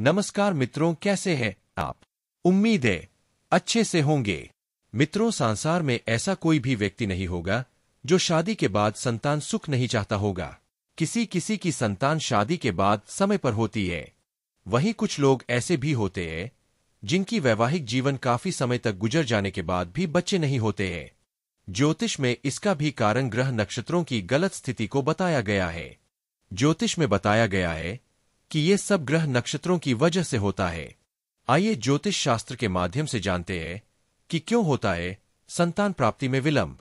नमस्कार मित्रों कैसे हैं आप उम्मीद है अच्छे से होंगे मित्रों संसार में ऐसा कोई भी व्यक्ति नहीं होगा जो शादी के बाद संतान सुख नहीं चाहता होगा किसी किसी की संतान शादी के बाद समय पर होती है वहीं कुछ लोग ऐसे भी होते हैं जिनकी वैवाहिक जीवन काफी समय तक गुजर जाने के बाद भी बच्चे नहीं होते हैं ज्योतिष में इसका भी कारण ग्रह नक्षत्रों की गलत स्थिति को बताया गया है ज्योतिष में बताया गया है कि ये सब ग्रह नक्षत्रों की वजह से होता है आइए ज्योतिष शास्त्र के माध्यम से जानते हैं कि क्यों होता है संतान प्राप्ति में विलंब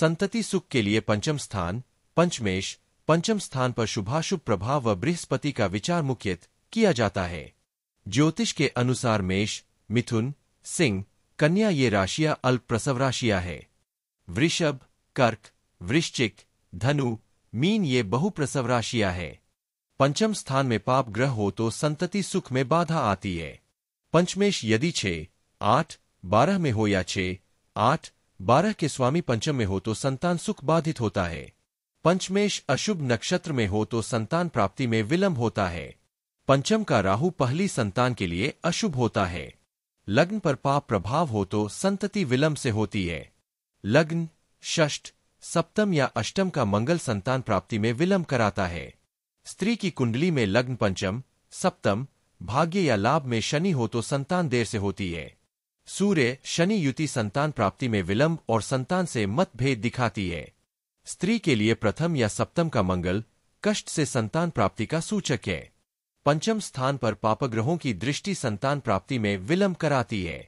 संतति सुख के लिए पंचम स्थान पंचमेश पंचम स्थान पर शुभाशुभ प्रभाव व बृहस्पति का विचार मुख्यत किया जाता है ज्योतिष के अनुसार मेष मिथुन सिंह कन्या ये राशियां अल्प प्रसव राशियां है वृषभ कर्क वृश्चिक धनु मीन ये बहुप्रसव राशियां है पंचम स्थान में पाप ग्रह हो तो संतति सुख में बाधा आती है पंचमेश यदि छे आठ बारह में हो या छे आठ बारह के स्वामी पंचम में हो तो संतान सुख बाधित होता है पंचमेश अशुभ नक्षत्र में हो तो संतान प्राप्ति में विलंब होता है पंचम का राहु पहली संतान के लिए अशुभ होता है लग्न पर पाप प्रभाव हो तो संतति विलंब से होती है लग्न षष्ठ सप्तम या अष्टम का मंगल संतान प्राप्ति में विलंब कराता है स्त्री की कुंडली में लग्न पंचम सप्तम भाग्य या लाभ में शनि हो तो संतान देर से होती है सूर्य शनि युति संतान प्राप्ति में विलंब और संतान से मतभेद दिखाती है स्त्री के लिए प्रथम या सप्तम का मंगल कष्ट से संतान प्राप्ति का सूचक है पंचम स्थान पर पापग्रहों की दृष्टि संतान प्राप्ति में विलंब कराती है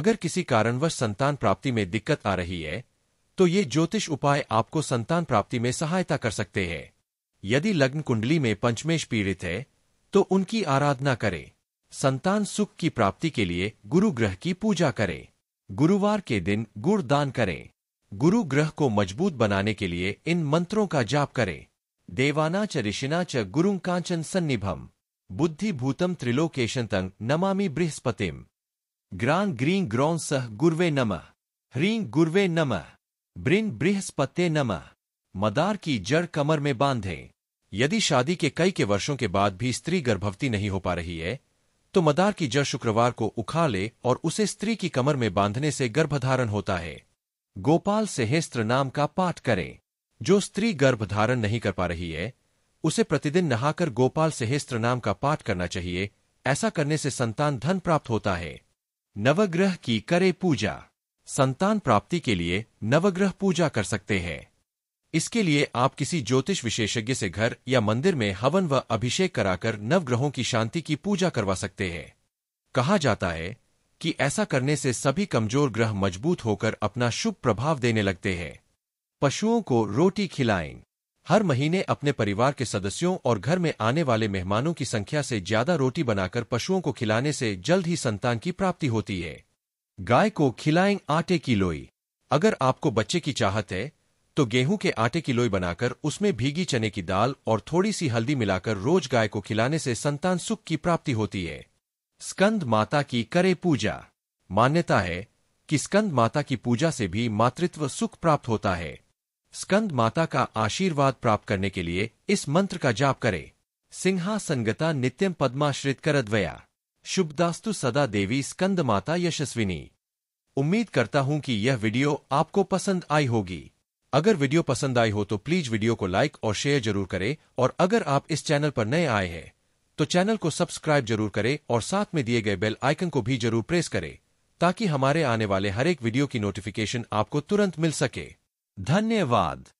अगर किसी कारणवश संतान प्राप्ति में दिक्कत आ रही है तो ये ज्योतिष उपाय आपको संतान प्राप्ति में सहायता कर सकते हैं यदि लग्न कुंडली में पंचमेश पीड़ित है तो उनकी आराधना करें संतान सुख की प्राप्ति के लिए गुरु ग्रह की पूजा करें गुरुवार के दिन गुड़ दान करें गुरु ग्रह को मजबूत बनाने के लिए इन मंत्रों का जाप करें देवाना च ऋषिना च गुरु कांचन सन्निभम बुद्धि भूतम त्रिलोकेशन तंग नमामि बृहस्पतिम ग्रान ग्रीन ग्रौन सह गुरे नमः ह्रीं गुर्वे नमः ब्रिन बृहस्पते नमः मदार की जड़ कमर में बांधें यदि शादी के कई के वर्षों के बाद भी स्त्री गर्भवती नहीं हो पा रही है तो मदार की जड़ शुक्रवार को उखा ले और उसे स्त्री की कमर में बांधने से गर्भधारण होता है गोपाल सेहेस्त्र नाम का पाठ करें जो स्त्री गर्भधारण नहीं कर पा रही है उसे प्रतिदिन नहाकर गोपाल सेहेस्त्र नाम का पाठ करना चाहिए ऐसा करने से संतान धन प्राप्त होता है नवग्रह की करे पूजा संतान प्राप्ति के लिए नवग्रह पूजा कर सकते हैं इसके लिए आप किसी ज्योतिष विशेषज्ञ से घर या मंदिर में हवन व अभिषेक कराकर नवग्रहों की शांति की पूजा करवा सकते हैं कहा जाता है कि ऐसा करने से सभी कमजोर ग्रह मजबूत होकर अपना शुभ प्रभाव देने लगते हैं पशुओं को रोटी खिलाएं हर महीने अपने परिवार के सदस्यों और घर में आने वाले मेहमानों की संख्या से ज्यादा रोटी बनाकर पशुओं को खिलाने से जल्द ही संतान की प्राप्ति होती है गाय को खिलाएं आटे की लोई अगर आपको बच्चे की चाहत है तो गेहूं के आटे की लोई बनाकर उसमें भीगी चने की दाल और थोड़ी सी हल्दी मिलाकर रोज गाय को खिलाने से संतान सुख की प्राप्ति होती है स्कंद माता की करे पूजा मान्यता है कि स्कंद माता की पूजा से भी मातृत्व सुख प्राप्त होता है स्कंद माता का आशीर्वाद प्राप्त करने के लिए इस मंत्र का जाप करें सिंहा संगता नित्यम पद्माश्रित करद्वया शुभदास्तु सदा देवी स्कंद माता यशस्विनी उम्मीद करता हूं कि यह वीडियो आपको पसंद आई होगी अगर वीडियो पसंद आई हो तो प्लीज वीडियो को लाइक और शेयर जरूर करें और अगर आप इस चैनल पर नए आए हैं तो चैनल को सब्सक्राइब जरूर करें और साथ में दिए गए बेल आइकन को भी जरूर प्रेस करें ताकि हमारे आने वाले हर एक वीडियो की नोटिफिकेशन आपको तुरंत मिल सके धन्यवाद